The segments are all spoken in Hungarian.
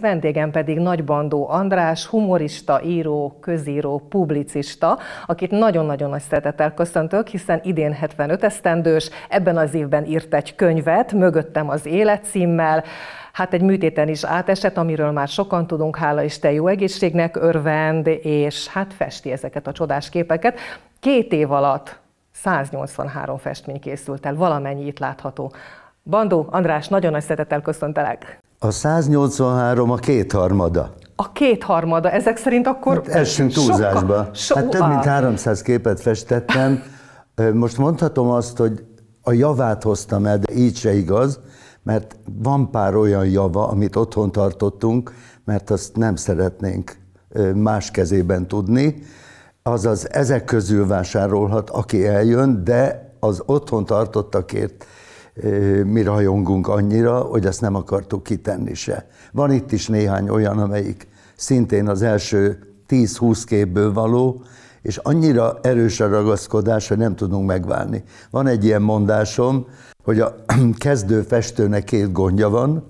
Vendégem pedig Nagy Bandó András, humorista, író, közíró, publicista, akit nagyon-nagyon nagy szeretettel köszöntök, hiszen idén 75 esztendős, ebben az évben írt egy könyvet, mögöttem az élet címmel, hát egy műtéten is átesett, amiről már sokan tudunk, hála Isten jó egészségnek, örvend, és hát festi ezeket a csodás képeket. Két év alatt 183 festmény készült el, valamennyi itt látható. Bandó András, nagyon nagy szeretettel köszöntelek! A 183 a kétharmada. A kétharmada, ezek szerint akkor... Hát essünk túlzásba. Soka, so, hát több mint 300 képet festettem. Most mondhatom azt, hogy a javát hoztam el, de így se igaz, mert van pár olyan java, amit otthon tartottunk, mert azt nem szeretnénk más kezében tudni. Azaz ezek közül vásárolhat, aki eljön, de az otthon tartottakért mi rajongunk annyira, hogy ezt nem akartuk kitenni se. Van itt is néhány olyan, amelyik szintén az első 10-20 képből való, és annyira erős a ragaszkodás, hogy nem tudunk megválni. Van egy ilyen mondásom, hogy a kezdő festőnek két gondja van,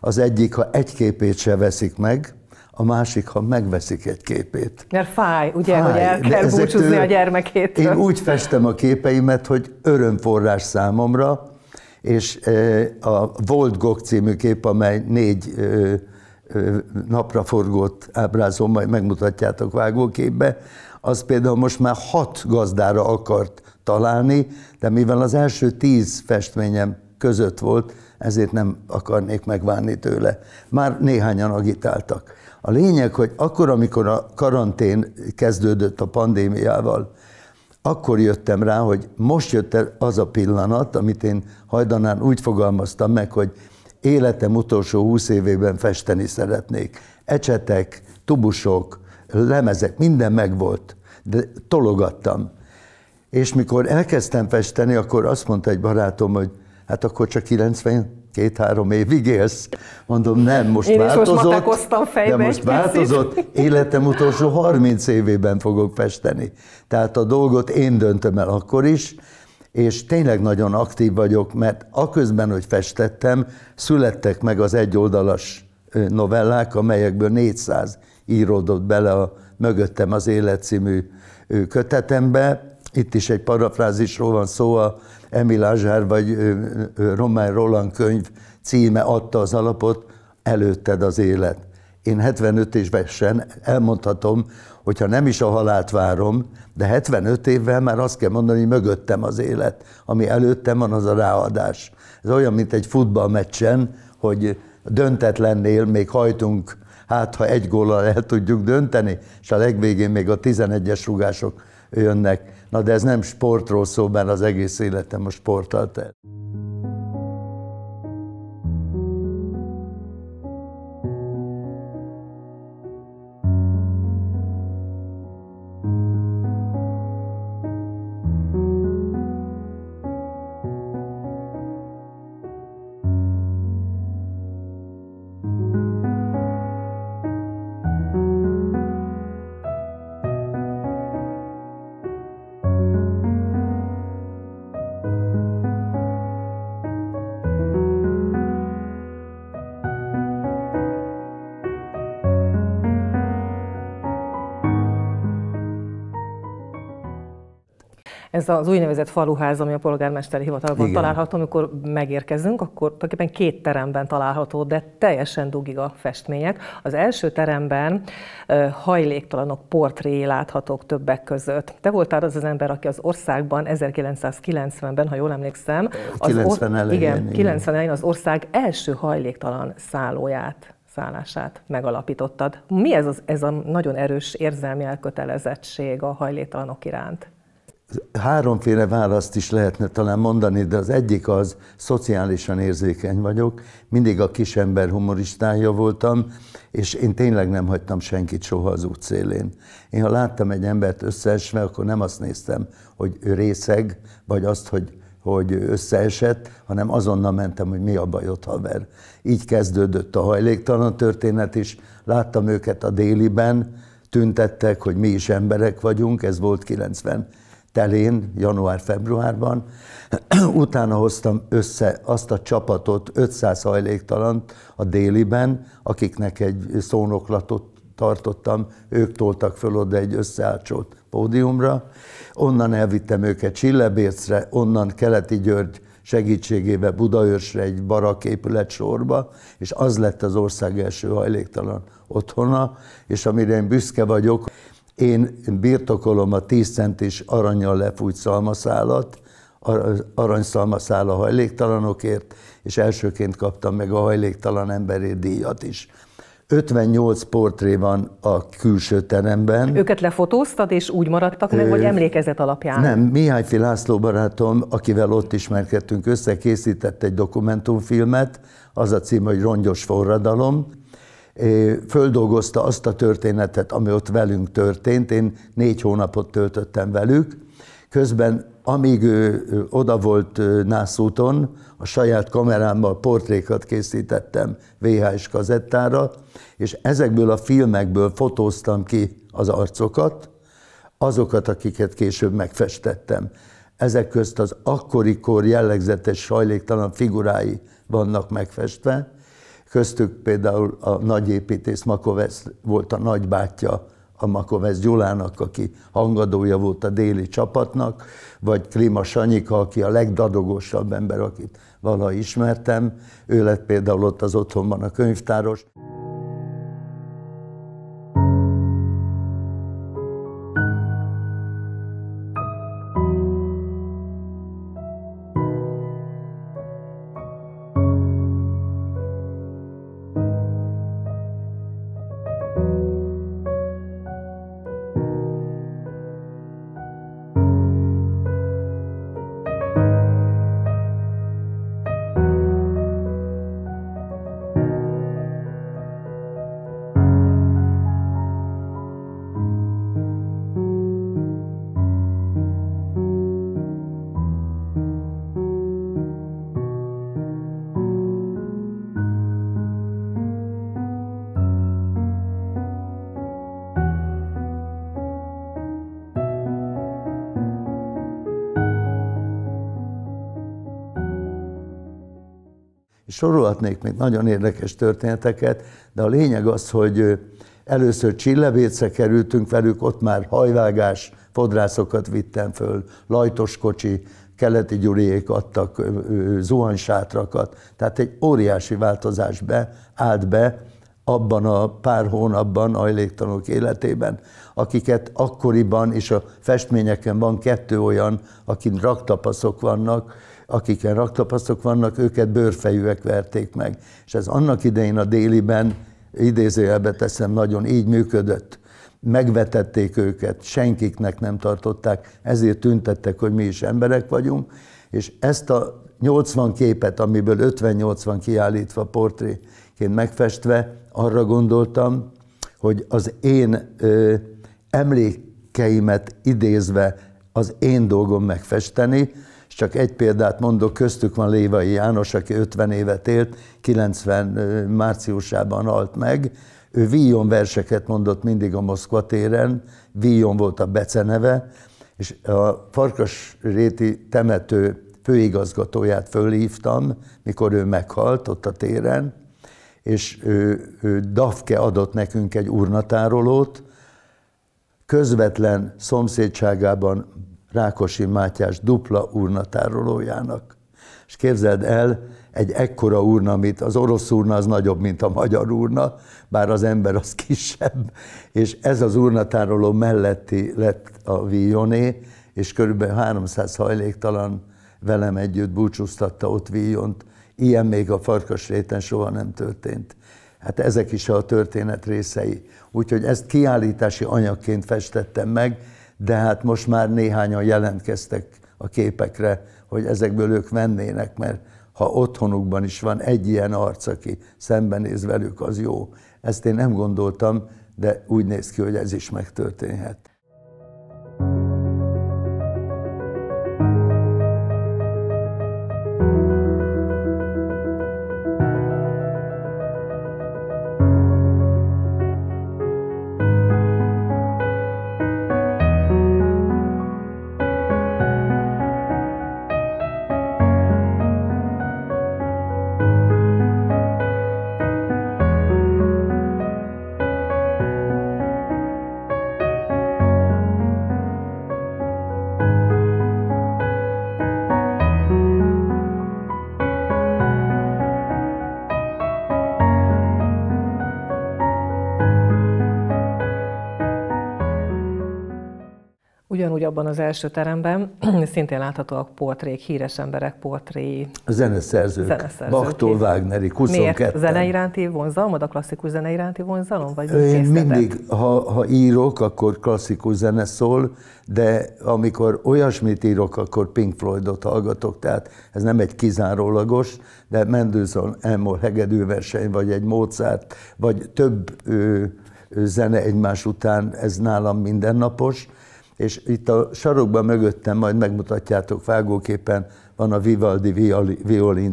az egyik, ha egy képét se veszik meg, a másik, ha megveszik egy képét. Mert fáj, ugye, fáj. hogy el kell búcsúzni a gyermekét. Én úgy festem a képeimet, hogy örömforrás számomra, és a Volt Gog című kép, amely négy napraforgót ábrázol, majd megmutatjátok vágóképbe, az például most már hat gazdára akart találni, de mivel az első tíz festményem között volt, ezért nem akarnék megválni tőle. Már néhányan agitáltak. A lényeg, hogy akkor, amikor a karantén kezdődött a pandémiával, akkor jöttem rá, hogy most jött el az a pillanat, amit én hajdanán úgy fogalmaztam meg, hogy életem utolsó húsz évében festeni szeretnék. Ecsetek, tubusok, lemezek, minden megvolt, de tologattam. És mikor elkezdtem festeni, akkor azt mondta egy barátom, hogy hát akkor csak 90 két-három évig élsz. Mondom, nem, most Én változott, most de most változott, életem utolsó 30 évében fogok festeni. Tehát a dolgot én döntöm el akkor is, és tényleg nagyon aktív vagyok, mert aközben, hogy festettem, születtek meg az egyoldalas novellák, amelyekből 400 íródott bele a Mögöttem az életcímű kötetembe. Itt is egy parafrázisról van szó a Emil Azsár vagy Román Roland könyv címe adta az alapot, előtted az élet. Én 75 évesen elmondhatom, hogyha nem is a halált várom, de 75 évvel már azt kell mondani, hogy mögöttem az élet. Ami előttem van, az a ráadás. Ez olyan, mint egy futballmeccsen, hogy döntetlennél még hajtunk, hát ha egy góllal el tudjuk dönteni, és a legvégén még a 11-es rugások jönnek. Na de ez nem sportról szól, mert az egész életem a sporttal telt. Ez az úgynevezett faluház, ami a polgármesteri hivatalban Igen. található, amikor megérkezünk, akkor tulajdonképpen két teremben található, de teljesen dugig a festmények. Az első teremben hajléktalanok portréi láthatók többek között. Te voltál az az ember, aki az országban 1990-ben, ha jól emlékszem, az or- elején, igen, 90 elején az ország első hajléktalan szállóját szállását megalapítottad. Mi ez, az, ez a nagyon erős érzelmi elkötelezettség a hajléktalanok iránt? háromféle választ is lehetne talán mondani, de az egyik az, szociálisan érzékeny vagyok, mindig a kisember humoristája voltam, és én tényleg nem hagytam senkit soha az út szélén. Én ha láttam egy embert összeesve, akkor nem azt néztem, hogy ő részeg, vagy azt, hogy hogy összeesett, hanem azonnal mentem, hogy mi a baj ott haver. Így kezdődött a hajléktalan történet is. Láttam őket a déliben, tüntettek, hogy mi is emberek vagyunk, ez volt 90 telén, január-februárban. Utána hoztam össze azt a csapatot, 500 hajléktalant a déliben, akiknek egy szónoklatot tartottam, ők toltak föl oda egy összeállcsolt pódiumra. Onnan elvittem őket Csillebércre, onnan Keleti György segítségével Budaörsre egy baraképület sorba, és az lett az ország első hajléktalan otthona, és amire én büszke vagyok, én birtokolom a 10 centis aranyjal lefújt szalmaszálat, aranyszalmaszál a hajléktalanokért, és elsőként kaptam meg a hajléktalan emberi díjat is. 58 portré van a külső teremben. Őket lefotóztad, és úgy maradtak meg, vagy emlékezet alapján? Nem, Mihály László barátom, akivel ott ismerkedtünk össze, készített egy dokumentumfilmet, az a cím, hogy Rongyos forradalom, földolgozta azt a történetet, ami ott velünk történt. Én négy hónapot töltöttem velük. Közben, amíg ő, oda volt Nászúton, a saját kamerámmal portrékat készítettem VHS kazettára, és ezekből a filmekből fotóztam ki az arcokat, azokat, akiket később megfestettem. Ezek közt az akkori kor jellegzetes sajléktalan figurái vannak megfestve, Köztük például a nagyépítész Makovesz volt a nagybátyja a Makovesz Gyulának, aki hangadója volt a déli csapatnak, vagy Klima Sanyika, aki a legdadogosabb ember, akit valaha ismertem. Ő lett például ott az otthonban a könyvtáros. sorolhatnék még nagyon érdekes történeteket, de a lényeg az, hogy először Csillebécre kerültünk velük, ott már hajvágás, fodrászokat vittem föl, lajtos kocsi, keleti gyuriék adtak zuhansátrakat, tehát egy óriási változás be, állt be abban a pár hónapban ajléktanok életében, akiket akkoriban, és a festményeken van kettő olyan, akin raktapaszok vannak, akiken raktapasztok vannak, őket bőrfejűek verték meg. És ez annak idején a déliben, idézőjelbe teszem, nagyon így működött. Megvetették őket, senkiknek nem tartották, ezért tüntettek, hogy mi is emberek vagyunk, és ezt a 80 képet, amiből 50-80 kiállítva portréként megfestve, arra gondoltam, hogy az én ö, emlékeimet idézve az én dolgom megfesteni, és csak egy példát mondok, köztük van Lévai János, aki 50 évet élt, 90 márciusában halt meg, ő Víjon verseket mondott mindig a Moszkva téren, Víjon volt a beceneve, és a farkas réti temető főigazgatóját fölhívtam, mikor ő meghalt ott a téren, és ő, ő Dafke adott nekünk egy urnatárolót, közvetlen szomszédságában Rákosi Mátyás dupla urnatárolójának. És képzeld el, egy ekkora urna, amit az orosz urna, az nagyobb, mint a magyar urna, bár az ember az kisebb, és ez az urnatároló melletti lett a Villoné, és körülbelül 300 hajléktalan velem együtt búcsúztatta ott Villont. Ilyen még a Farkas réten soha nem történt. Hát ezek is a történet részei. Úgyhogy ezt kiállítási anyagként festettem meg, de hát most már néhányan jelentkeztek a képekre, hogy ezekből ők vennének, mert ha otthonukban is van egy ilyen arc, aki szembenéz velük, az jó. Ezt én nem gondoltam, de úgy néz ki, hogy ez is megtörténhet. abban az első teremben szintén láthatóak portrék, híres emberek portréi. Zeneszerzők, zeneszerzők Bachtól Wagneri, 22 Miért? Zene iránti vonzalmad, a klasszikus zene iránti vonzalom? Vagy Én mindig, ha, ha írok, akkor klasszikus zene szól, de amikor olyasmit írok, akkor Pink Floydot hallgatok, tehát ez nem egy kizárólagos, de Mendelssohn, Elmore hegedűverseny, vagy egy Mozart, vagy több ő, zene egymás után, ez nálam mindennapos, és itt a sarokban mögöttem majd megmutatjátok vágóképen, van a Vivaldi violin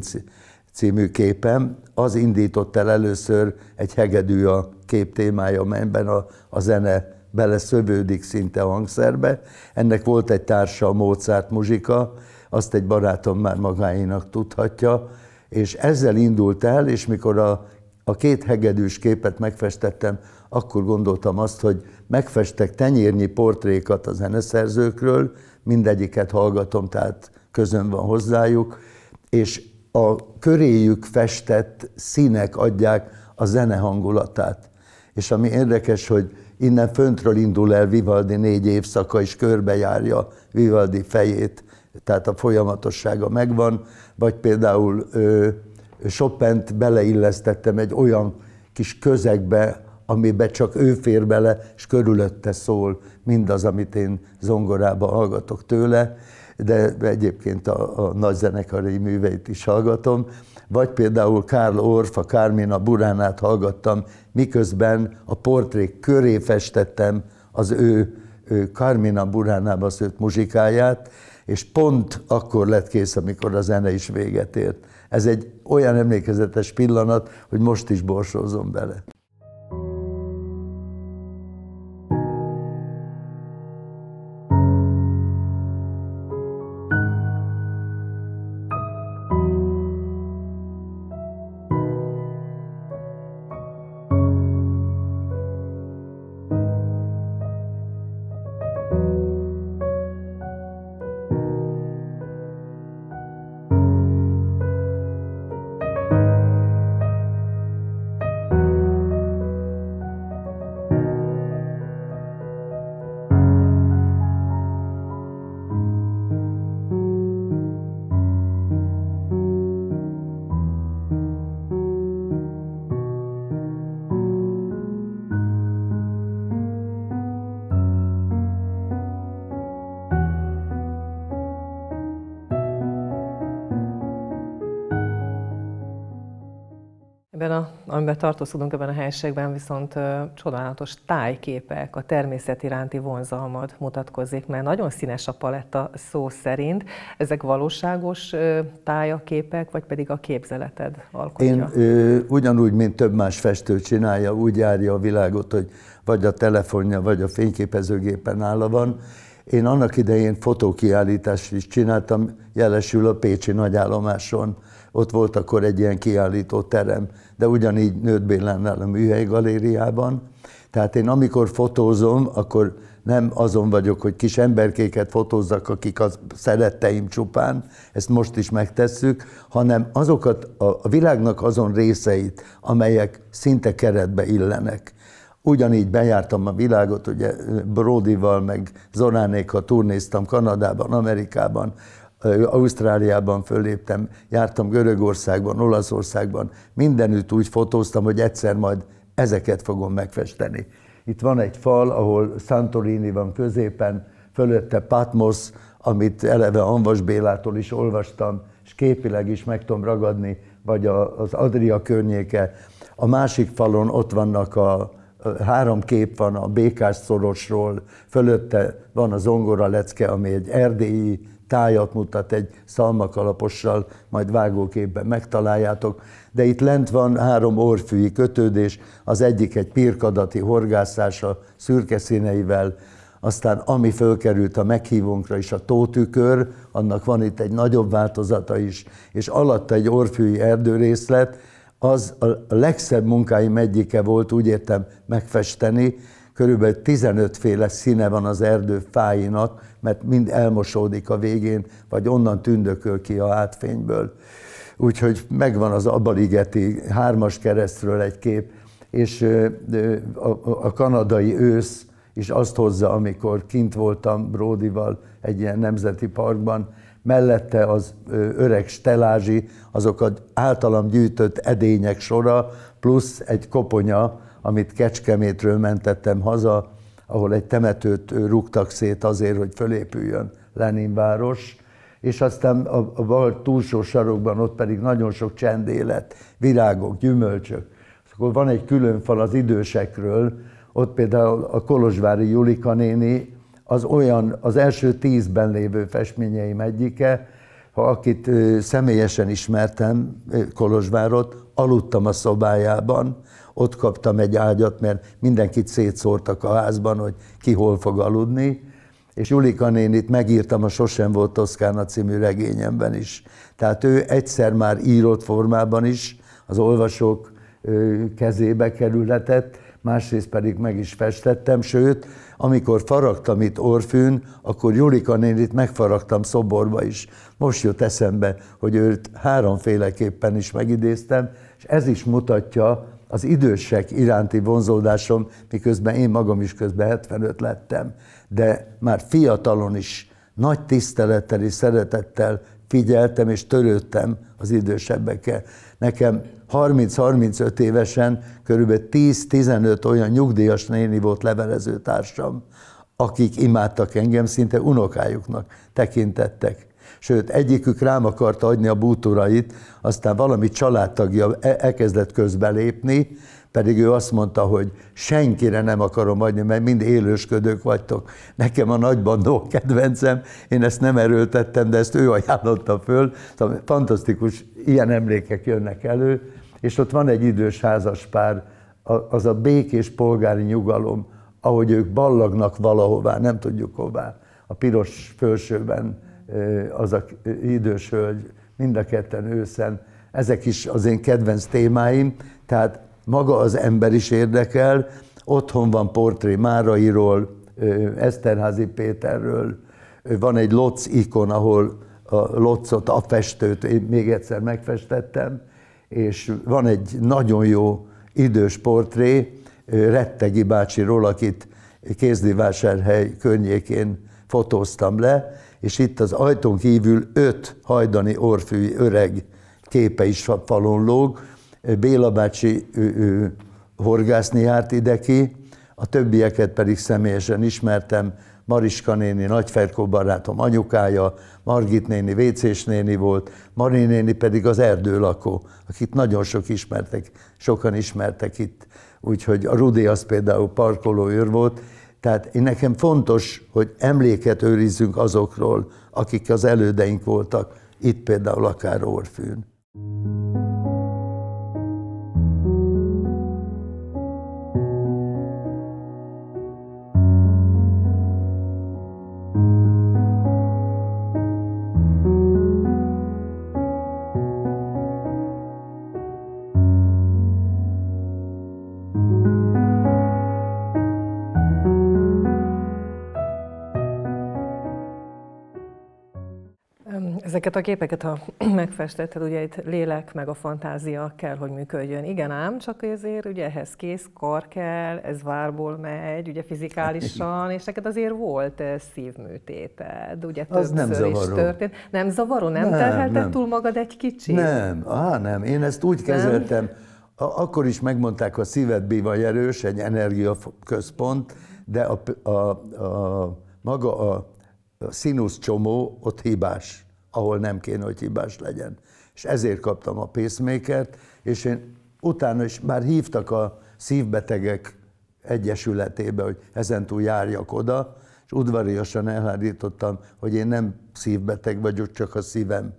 című képem. Az indított el először egy hegedű a kép témája, amelyben a, a zene beleszövődik szinte hangszerbe. Ennek volt egy társa, a Mozart muzsika, azt egy barátom már magáinak tudhatja, és ezzel indult el, és mikor a, a két hegedűs képet megfestettem, akkor gondoltam azt, hogy megfestek tenyérnyi portrékat a zeneszerzőkről, mindegyiket hallgatom, tehát közön van hozzájuk, és a köréjük festett színek adják a zene hangulatát. És ami érdekes, hogy innen föntről indul el Vivaldi négy évszaka, és körbejárja Vivaldi fejét, tehát a folyamatossága megvan, vagy például ö, Chopin-t beleillesztettem egy olyan kis közegbe, amiben csak ő fér bele, és körülötte szól mindaz, amit én zongorába hallgatok tőle, de egyébként a, a nagyzenekari műveit is hallgatom, vagy például Karl Orff, a Kármina Buránát hallgattam, miközben a portrék köré festettem az ő, ő Kármina Buránába szőtt muzsikáját, és pont akkor lett kész, amikor a zene is véget ért. Ez egy olyan emlékezetes pillanat, hogy most is borsózom bele. Ebben, a, amiben tartózkodunk ebben a helységben, viszont ö, csodálatos tájképek, a természet iránti vonzalmad mutatkozik, mert nagyon színes a paletta szó szerint. Ezek valóságos ö, tájaképek, vagy pedig a képzeleted alkotja? Én ö, ugyanúgy, mint több más festő csinálja, úgy járja a világot, hogy vagy a telefonja, vagy a fényképezőgépen nála van. Én annak idején fotókiállítást is csináltam, jelesül a Pécsi nagyállomáson ott volt akkor egy ilyen kiállító terem, de ugyanígy nőtt Bélennel a Műhely Galériában. Tehát én amikor fotózom, akkor nem azon vagyok, hogy kis emberkéket fotózzak, akik az szeretteim csupán, ezt most is megtesszük, hanem azokat a világnak azon részeit, amelyek szinte keretbe illenek. Ugyanígy bejártam a világot, ugye Brodival, meg Zoránékkal turnéztam Kanadában, Amerikában, Ausztráliában fölléptem, jártam Görögországban, Olaszországban, mindenütt úgy fotóztam, hogy egyszer majd ezeket fogom megfesteni. Itt van egy fal, ahol Santorini van középen, fölötte Patmos, amit eleve Anvas Bélától is olvastam, és képileg is meg tudom ragadni, vagy az Adria környéke. A másik falon ott vannak a, három kép van a Békás szorosról, fölötte van a zongora lecke, ami egy erdélyi tájat mutat egy szalmakalapossal, majd vágóképben megtaláljátok. De itt lent van három orfűi kötődés, az egyik egy pirkadati horgászása szürke színeivel, aztán ami fölkerült a meghívónkra is, a tótükör, annak van itt egy nagyobb változata is, és alatta egy orfűi erdőrészlet, az a legszebb munkáim egyike volt, úgy értem, megfesteni, körülbelül 15 féle színe van az erdő fáinak, mert mind elmosódik a végén, vagy onnan tündököl ki a átfényből. Úgyhogy megvan az Abaligeti hármas keresztről egy kép, és a kanadai ősz is azt hozza, amikor kint voltam Bródival egy ilyen nemzeti parkban, mellette az öreg stelázsi, azok az általam gyűjtött edények sora, plusz egy koponya, amit Kecskemétről mentettem haza, ahol egy temetőt rúgtak szét azért, hogy fölépüljön Leninváros, és aztán a, a bal túlsó sarokban ott pedig nagyon sok csendélet, virágok, gyümölcsök. Akkor van egy külön fal az idősekről, ott például a Kolozsvári Julika néni, az olyan, az első tízben lévő festményeim egyike, ha akit személyesen ismertem, Kolozsvárot, aludtam a szobájában, ott kaptam egy ágyat, mert mindenkit szétszórtak a házban, hogy ki hol fog aludni, és Julika nénit megírtam a Sosem volt a című regényemben is. Tehát ő egyszer már írott formában is az olvasók kezébe kerülhetett, másrészt pedig meg is festettem, sőt, amikor faragtam itt Orfűn, akkor Julika nénit megfaragtam szoborba is. Most jött eszembe, hogy őt háromféleképpen is megidéztem, és ez is mutatja az idősek iránti vonzódásom, miközben én magam is közben 75 lettem, de már fiatalon is nagy tisztelettel és szeretettel figyeltem és törődtem az idősebbekkel. Nekem 30-35 évesen körülbelül 10-15 olyan nyugdíjas néni volt levelező társam, akik imádtak engem, szinte unokájuknak tekintettek. Sőt, egyikük rám akarta adni a bútorait, aztán valami családtagja e-, elkezdett közbelépni, pedig ő azt mondta, hogy senkire nem akarom adni, mert mind élősködők vagytok. Nekem a nagybandó kedvencem, én ezt nem erőltettem, de ezt ő ajánlotta föl. Szóval fantasztikus, ilyen emlékek jönnek elő, és ott van egy idős házas pár, az a békés polgári nyugalom, ahogy ők ballagnak valahová, nem tudjuk hová. A piros fölsőben az a idős hölgy, mind a ketten őszen. Ezek is az én kedvenc témáim, tehát maga az ember is érdekel. Otthon van portré Márairól, Eszterházi Péterről, van egy Lotz ikon, ahol a Lotzot, a festőt én még egyszer megfestettem, és van egy nagyon jó idős portré Rettegi bácsiról, akit Kézdivásárhely környékén fotóztam le, és itt az ajtón kívül öt hajdani orfűi öreg képe is falon lóg. Béla bácsi ő, ő, horgászni járt ide ki, a többieket pedig személyesen ismertem, Mariska néni, Nagyferkó barátom anyukája, Margit néni, Vécés néni volt, Mari néni pedig az erdőlakó, akit nagyon sok ismertek, sokan ismertek itt, úgyhogy a Rudi az például parkolóőr volt, tehát én nekem fontos, hogy emléket őrizzünk azokról, akik az elődeink voltak, itt például akár Orfűn. Ezeket a képeket, ha megfestetted, ugye itt lélek meg a fantázia kell, hogy működjön. Igen ám, csak ezért ugye ehhez kész kar kell, ez várból megy, ugye fizikálisan, és neked azért volt eh, szívműtéted, ugye Az nem zavaró. történt. Nem zavaró, nem, nem terhelted túl magad egy kicsit? Nem, á nem, én ezt úgy nem? kezeltem, akkor is megmondták, hogy a szíved vagy erős, egy energiaközpont, de a, a, a, maga a, a színusz csomó ott hibás ahol nem kéne, hogy hibás legyen. És ezért kaptam a pacemakert, és én utána is már hívtak a szívbetegek egyesületébe, hogy ezentúl járjak oda, és udvariasan elhárítottam, hogy én nem szívbeteg vagyok, csak a szívem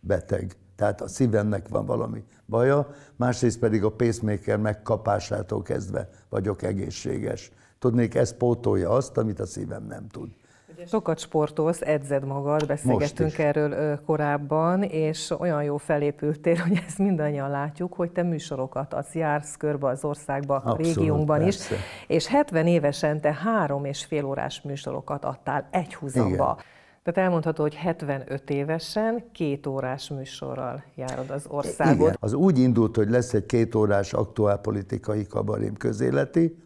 beteg. Tehát a szívemnek van valami baja, másrészt pedig a pacemaker megkapásától kezdve vagyok egészséges. Tudnék, ez pótolja azt, amit a szívem nem tud egyes. Sokat sportolsz, edzed magad, beszélgettünk erről korábban, és olyan jó felépültél, hogy ezt mindannyian látjuk, hogy te műsorokat adsz, jársz körbe az országba, Abszolút, régiónkban persze. is, és 70 évesen te három és fél órás műsorokat adtál egy húzamba. Tehát elmondható, hogy 75 évesen két órás műsorral járod az országot. Igen. Az úgy indult, hogy lesz egy két órás aktuálpolitikai kabarém közéleti,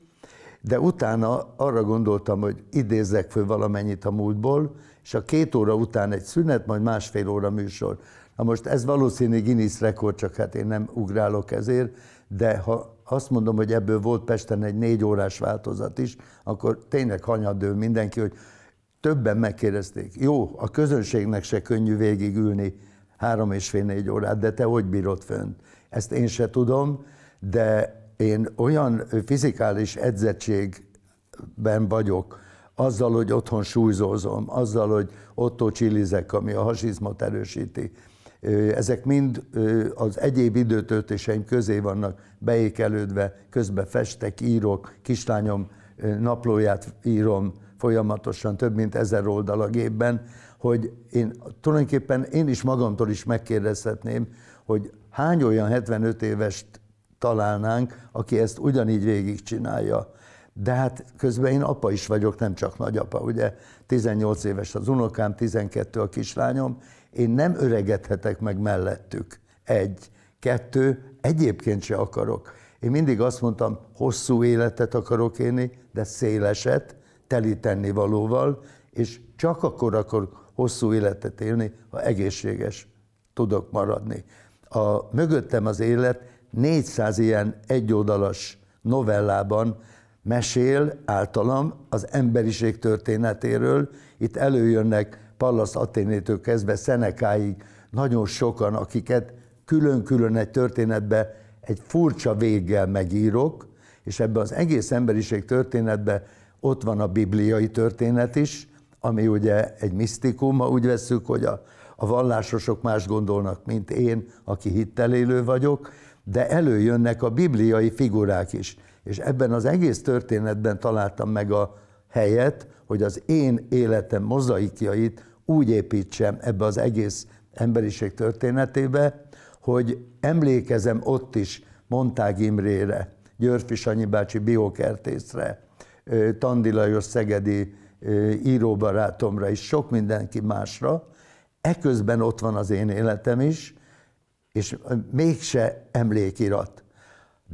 de utána arra gondoltam, hogy idézzek föl valamennyit a múltból, és a két óra után egy szünet, majd másfél óra műsor. Na most ez valószínű Guinness rekord, csak hát én nem ugrálok ezért, de ha azt mondom, hogy ebből volt Pesten egy négy órás változat is, akkor tényleg hanyadő mindenki, hogy többen megkérdezték. Jó, a közönségnek se könnyű végigülni három és fél négy órát, de te hogy bírod fönt? Ezt én se tudom, de én olyan fizikális edzettségben vagyok, azzal, hogy otthon súlyzózom, azzal, hogy ottó csillizek, ami a hasizmot erősíti, ezek mind az egyéb időtöltéseim közé vannak beékelődve, közben festek, írok, kislányom naplóját írom folyamatosan, több mint ezer oldal a gépben, hogy én tulajdonképpen én is magamtól is megkérdezhetném, hogy hány olyan 75 évest találnánk, aki ezt ugyanígy végigcsinálja. De hát közben én apa is vagyok, nem csak nagyapa, ugye 18 éves az unokám, 12 a kislányom, én nem öregedhetek meg mellettük. Egy, kettő, egyébként se akarok. Én mindig azt mondtam, hosszú életet akarok élni, de széleset, teli tennivalóval, és csak akkor akarok hosszú életet élni, ha egészséges tudok maradni. A mögöttem az élet 400 ilyen egyoldalas novellában mesél általam az emberiség történetéről. Itt előjönnek Pallas Athénétől kezdve Szenekáig nagyon sokan, akiket külön-külön egy történetbe egy furcsa véggel megírok, és ebbe az egész emberiség történetbe ott van a bibliai történet is, ami ugye egy misztikum, ha úgy veszük, hogy a, a vallásosok más gondolnak, mint én, aki hittelélő vagyok, de előjönnek a bibliai figurák is. És ebben az egész történetben találtam meg a helyet, hogy az én életem mozaikjait úgy építsem ebbe az egész emberiség történetébe, hogy emlékezem ott is Montág Imrére, Györfi Sanyi bácsi biokertészre, Tandi Lajos Szegedi íróbarátomra és sok mindenki másra. Eközben ott van az én életem is, és mégse emlékirat.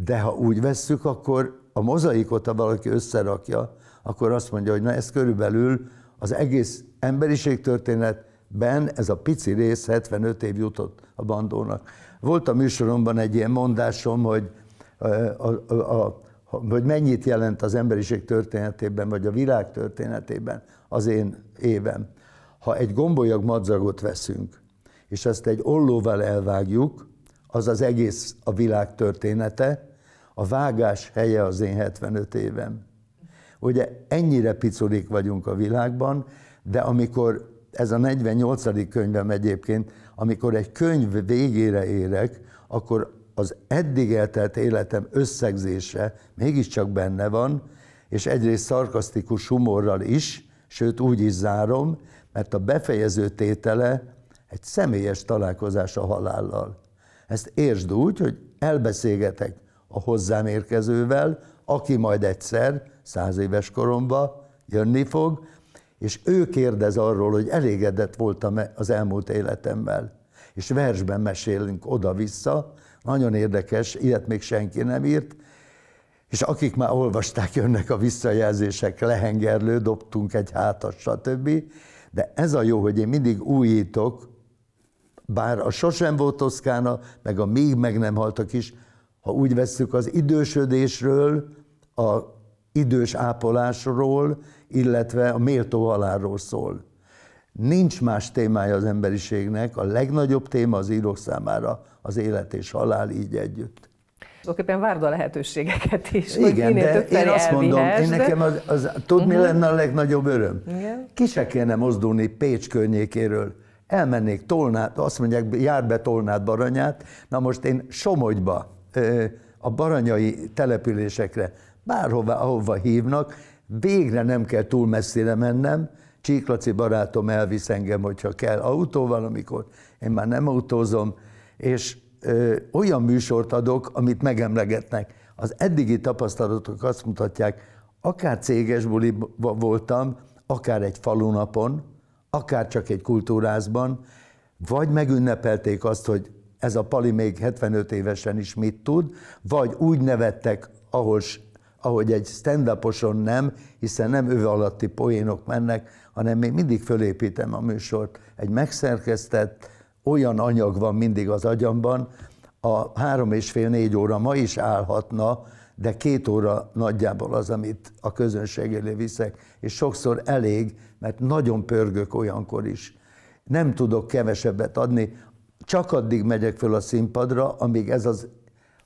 De ha úgy vesszük, akkor a mozaikot, ha valaki összerakja, akkor azt mondja, hogy na ez körülbelül az egész emberiség történetben ez a pici rész 75 év jutott a bandónak. Volt a műsoromban egy ilyen mondásom, hogy, a, a, a, hogy mennyit jelent az emberiség történetében, vagy a világ történetében az én évem. Ha egy gombolyag madzagot veszünk, és ezt egy ollóval elvágjuk, az az egész a világ története, a vágás helye az én 75 évem. Ugye ennyire piculik vagyunk a világban, de amikor, ez a 48. könyvem egyébként, amikor egy könyv végére érek, akkor az eddig eltelt életem összegzése mégiscsak benne van, és egyrészt szarkasztikus humorral is, sőt úgy is zárom, mert a befejező tétele egy személyes találkozás a halállal. Ezt értsd úgy, hogy elbeszélgetek a hozzám érkezővel, aki majd egyszer, száz éves koromba jönni fog, és ő kérdez arról, hogy elégedett voltam az elmúlt életemmel. És versben mesélünk oda-vissza, nagyon érdekes, ilyet még senki nem írt, és akik már olvasták, jönnek a visszajelzések, lehengerlő, dobtunk egy hátat, stb. De ez a jó, hogy én mindig újítok bár a sosem volt Toszkána, meg a még meg nem haltak is, ha úgy vesszük az idősödésről, a idős ápolásról, illetve a méltó halálról szól. Nincs más témája az emberiségnek, a legnagyobb téma az írók számára az élet és halál így együtt. Tulajdonképpen várd a lehetőségeket is. Igen, de én azt mondom, én nekem az, az tudod, uh-huh. mi mhm. lenne a legnagyobb öröm? Igen. Ki se kéne mozdulni Pécs környékéről elmennék Tolnát, azt mondják, jár be Tolnát Baranyát, na most én Somogyba, a baranyai településekre, bárhova, ahova hívnak, végre nem kell túl messzire mennem, Csíklaci barátom elvisz engem, hogyha kell autóval, amikor én már nem autózom, és ö, olyan műsort adok, amit megemlegetnek. Az eddigi tapasztalatok azt mutatják, akár céges buliba voltam, akár egy falunapon, akár csak egy kultúrázban, vagy megünnepelték azt, hogy ez a Pali még 75 évesen is mit tud, vagy úgy nevettek, ahol, ahogy egy stand nem, hiszen nem ő alatti poénok mennek, hanem még mindig fölépítem a műsort. Egy megszerkesztett, olyan anyag van mindig az agyamban, a három és fél-négy óra ma is állhatna, de két óra nagyjából az, amit a közönség elé viszek, és sokszor elég, mert nagyon pörgök olyankor is. Nem tudok kevesebbet adni, csak addig megyek föl a színpadra, amíg ez az,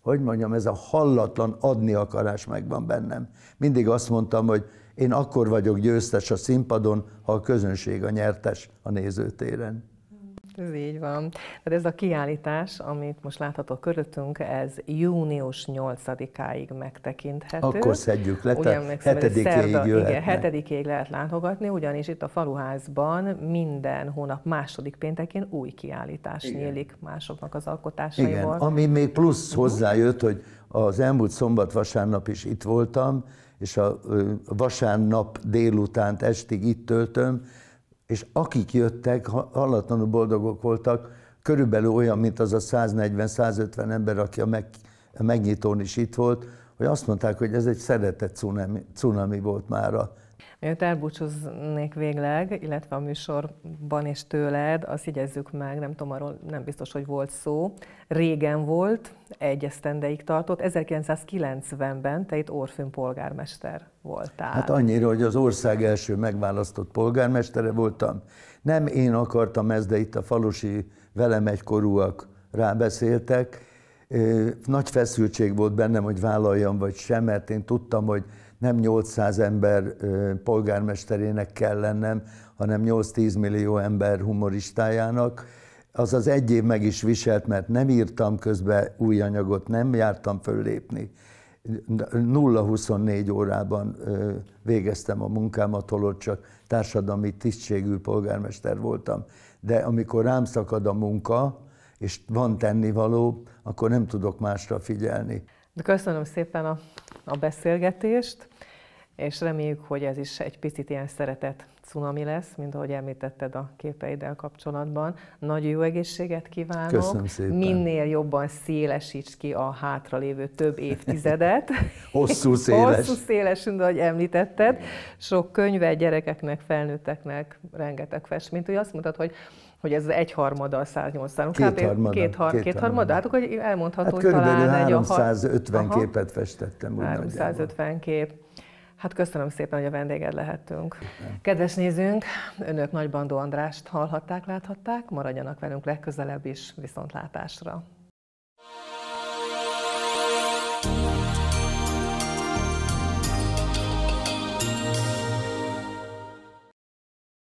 hogy mondjam, ez a hallatlan adni akarás megvan bennem. Mindig azt mondtam, hogy én akkor vagyok győztes a színpadon, ha a közönség a nyertes a nézőtéren. Ez így van. Tehát ez a kiállítás, amit most látható körülöttünk, ez június 8-áig megtekinthető. Akkor szedjük le, tehát hetedikéig Igen, hetedikéig lehet látogatni, ugyanis itt a faluházban minden hónap második péntekén új kiállítás igen. nyílik másoknak az alkotásaiból. Igen, ami még plusz mhm. hozzájött, hogy az elmúlt szombat-vasárnap is itt voltam, és a vasárnap délutánt estig itt töltöm, és akik jöttek, hallatlanul boldogok voltak, körülbelül olyan, mint az a 140-150 ember, aki a, meg, a megnyitón is itt volt, hogy azt mondták, hogy ez egy szeretett cunami, cunami volt már a Mielőtt elbúcsúznék végleg, illetve a műsorban és tőled, azt igyezzük meg, nem tudom, arról nem biztos, hogy volt szó. Régen volt, egy esztendeig tartott, 1990-ben te itt Orfűn polgármester voltál. Hát annyira, hogy az ország első megválasztott polgármestere voltam. Nem én akartam ezt, de itt a falusi velem egykorúak rábeszéltek. Nagy feszültség volt bennem, hogy vállaljam vagy sem, mert én tudtam, hogy nem 800 ember polgármesterének kell lennem, hanem 8-10 millió ember humoristájának. Az az egy év meg is viselt, mert nem írtam közben új anyagot, nem jártam föllépni. 0-24 órában végeztem a munkámat, holott csak társadalmi tisztségű polgármester voltam. De amikor rám szakad a munka, és van tennivaló, akkor nem tudok másra figyelni. De köszönöm szépen a, a beszélgetést, és reméljük, hogy ez is egy picit ilyen szeretet cunami lesz, mint ahogy említetted a képeiddel kapcsolatban. Nagy jó egészséget kívánok! Köszönöm szépen! Minél jobban szélesíts ki a hátralévő több évtizedet. Hosszú széles. Hosszú széles, mint ahogy említetted. Sok könyve gyerekeknek, felnőtteknek, rengeteg festmény. Úgy azt mutat, hogy hogy ez egyharmada a 180 hát Kétharmada. Kétharmada. Kétharmada. Hát akkor elmondható, hát hogy talán 350 egy a... képet festettem. 350 kép. Hát köszönöm szépen, hogy a vendéged lehettünk. Kedves nézőnk, önök Nagybandó Andrást hallhatták, láthatták, maradjanak velünk legközelebb is viszontlátásra.